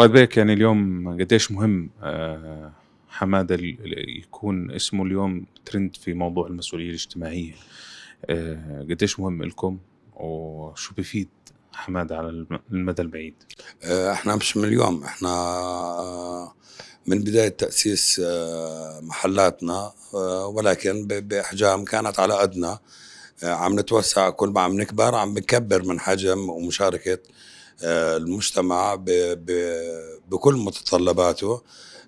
طيب بيك يعني اليوم قديش مهم آه، حماده يكون اسمه اليوم ترند في موضوع المسؤوليه الاجتماعيه آه، قديش مهم لكم وشو بفيد حماده على المدى البعيد؟ آه، احنا مش من اليوم احنا من بدايه تاسيس محلاتنا ولكن باحجام كانت على قدنا عم نتوسع كل ما عم نكبر عم بنكبر من حجم ومشاركه المجتمع بكل متطلباته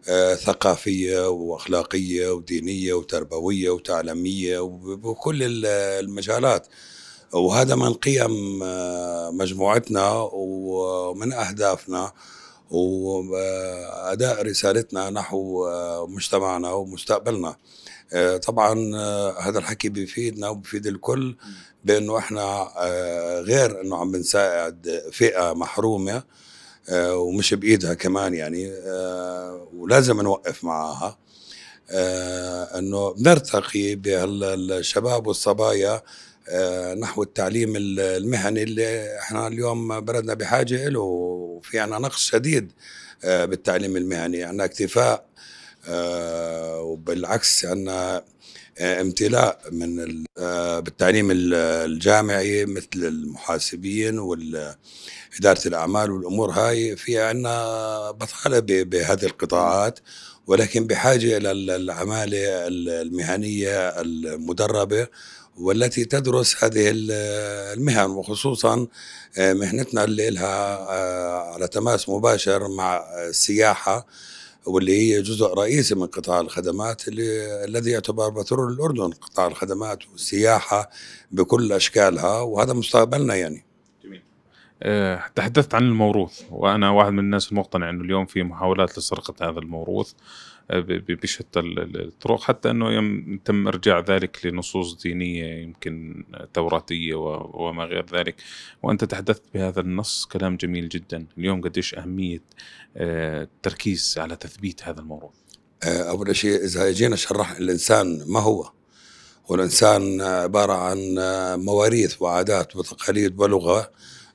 آه، ثقافية وأخلاقية ودينية وتربوية وتعليمية وبكل المجالات وهذا من قيم آه، مجموعتنا ومن أهدافنا وأداء رسالتنا نحو آه، مجتمعنا ومستقبلنا آه، طبعا آه، هذا الحكي بيفيدنا وبيفيد الكل بانه احنا آه، غير انه عم بنساعد فئه محرومه ومش بايدها كمان يعني ولازم نوقف معها انه بنرتقي بهالشباب والصبايا نحو التعليم المهني اللي احنا اليوم بلدنا بحاجه له وفي عنا نقص شديد بالتعليم المهني عندنا اكتفاء آه، وبالعكس عندنا آه، امتلاء من آه، بالتعليم الجامعي مثل المحاسبين وإدارة الأعمال والأمور هاي في عندنا بطالة بهذه القطاعات ولكن بحاجة إلى العمالة المهنية المدربة والتي تدرس هذه المهن وخصوصا مهنتنا اللي لها على تماس مباشر مع السياحة واللي هي جزء رئيسي من قطاع الخدمات اللي الذي يعتبر بترول الأردن قطاع الخدمات والسياحة بكل أشكالها وهذا مستقبلنا يعني آه، تحدثت عن الموروث وانا واحد من الناس المقتنع انه اليوم في محاولات لسرقه هذا الموروث آه، بشتى الطرق حتى انه يم تم ارجاع ذلك لنصوص دينيه يمكن توراتيه وما غير ذلك وانت تحدثت بهذا النص كلام جميل جدا اليوم قديش اهميه آه، التركيز على تثبيت هذا الموروث اول شيء اذا جينا شرح الانسان ما هو والانسان عباره عن مواريث وعادات وتقاليد ولغه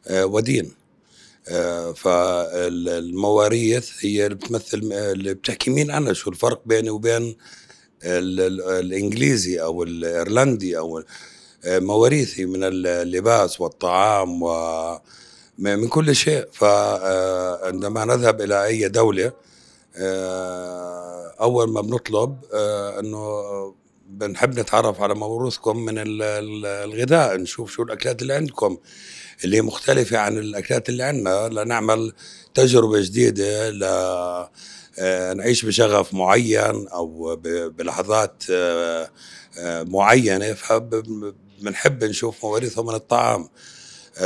آه، ودين آه، فالمواريث هي اللي بتمثل اللي بتحكي مين انا شو الفرق بيني وبين الانجليزي او الايرلندي او آه، مواريثي من اللباس والطعام و من كل شيء فعندما نذهب الى اي دوله اول ما بنطلب انه بنحب نتعرف على موروثكم من الغذاء نشوف شو الاكلات اللي عندكم اللي مختلفة عن الأكلات اللي عندنا لنعمل تجربة جديدة ل آه، نعيش بشغف معين أو بلحظات آه، آه، معينة فبنحب نشوف مواريثهم من الطعام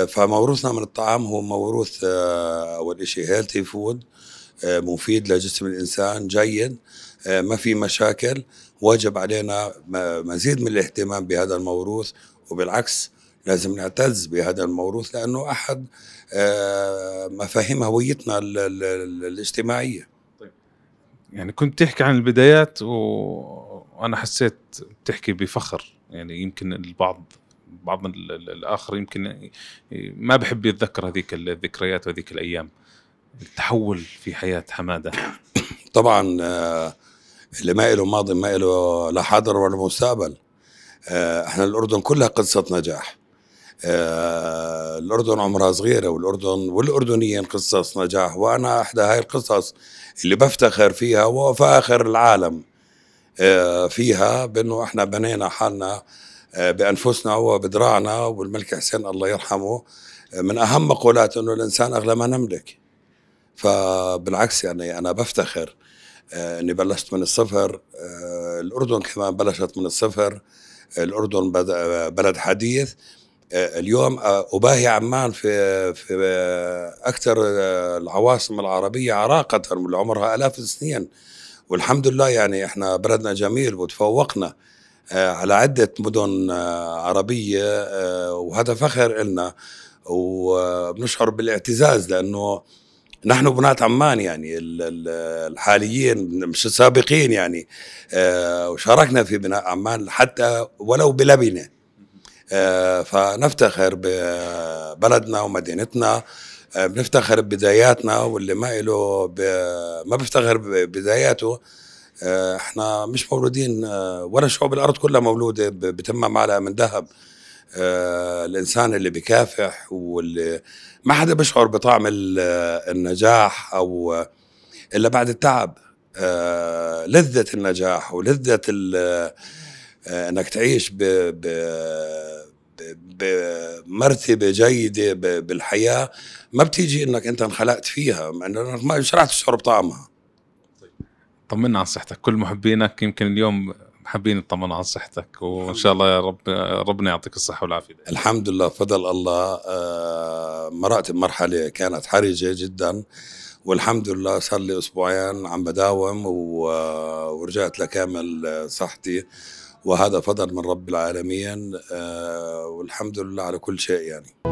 فموروثنا من الطعام هو موروث أول شيء هيلثي فود مفيد لجسم الإنسان جيد ما في مشاكل واجب علينا مزيد من الاهتمام بهذا الموروث وبالعكس لازم نعتز بهذا الموروث لأنه أحد آه، مفاهيم هويتنا الاجتماعية طيب. يعني كنت تحكي عن البدايات وأنا حسيت بتحكي بفخر يعني يمكن البعض بعض الآخر يمكن ما بحب يتذكر هذيك الذكريات وهذيك الأيام التحول في حياة حمادة طبعا آه، اللي ما له ماضي ما له لا حاضر ولا مستقبل آه، احنا الأردن كلها قصة نجاح آه، الأردن عمرها صغيرة والأردن والأردنيين قصص نجاح وأنا أحدى هاي القصص اللي بفتخر فيها وفاخر العالم آه، فيها بأنه إحنا بنينا حالنا آه، بأنفسنا وبدراعنا والملك حسين الله يرحمه من أهم مقولاته أنه الإنسان أغلى ما نملك فبالعكس يعني أنا بفتخر أني بلشت من الصفر الأردن كمان بلشت من الصفر الأردن بلد حديث اليوم آه، أباهي عمان في في آه، أكثر آه، العواصم العربية عراقة عمرها آلاف السنين والحمد لله يعني احنا بلدنا جميل وتفوقنا على عدة مدن عربية وهذا فخر إلنا وبنشعر بالاعتزاز لأنه نحن بنات عمان يعني الحاليين مش السابقين يعني وشاركنا في بناء عمان حتى ولو بلبنه آه، فنفتخر ببلدنا ومدينتنا آه، بنفتخر ببداياتنا واللي ما له ب... ما بيفتخر ببداياته آه، احنا مش مولودين ولا شعوب الارض كلها مولوده بتمها معلقه من ذهب الانسان اللي بكافح واللي ما حدا بيشعر بطعم النجاح او الا بعد التعب لذه النجاح ولذه انك تعيش ب ب بمرتبه جيده بالحياه ما بتيجي انك انت انخلقت فيها انك ما مش رح تشعر بطعمها طمنا عن صحتك كل محبينك يمكن اليوم حابين يطمنوا عن صحتك وان شاء الله يا رب ربنا يعطيك الصحه والعافيه الحمد لله فضل الله آه، مرقت بمرحله كانت حرجه جدا والحمد لله صار لي اسبوعين عم بداوم ورجعت لكامل صحتي وهذا فضل من رب العالمين آه، والحمد لله على كل شيء يعني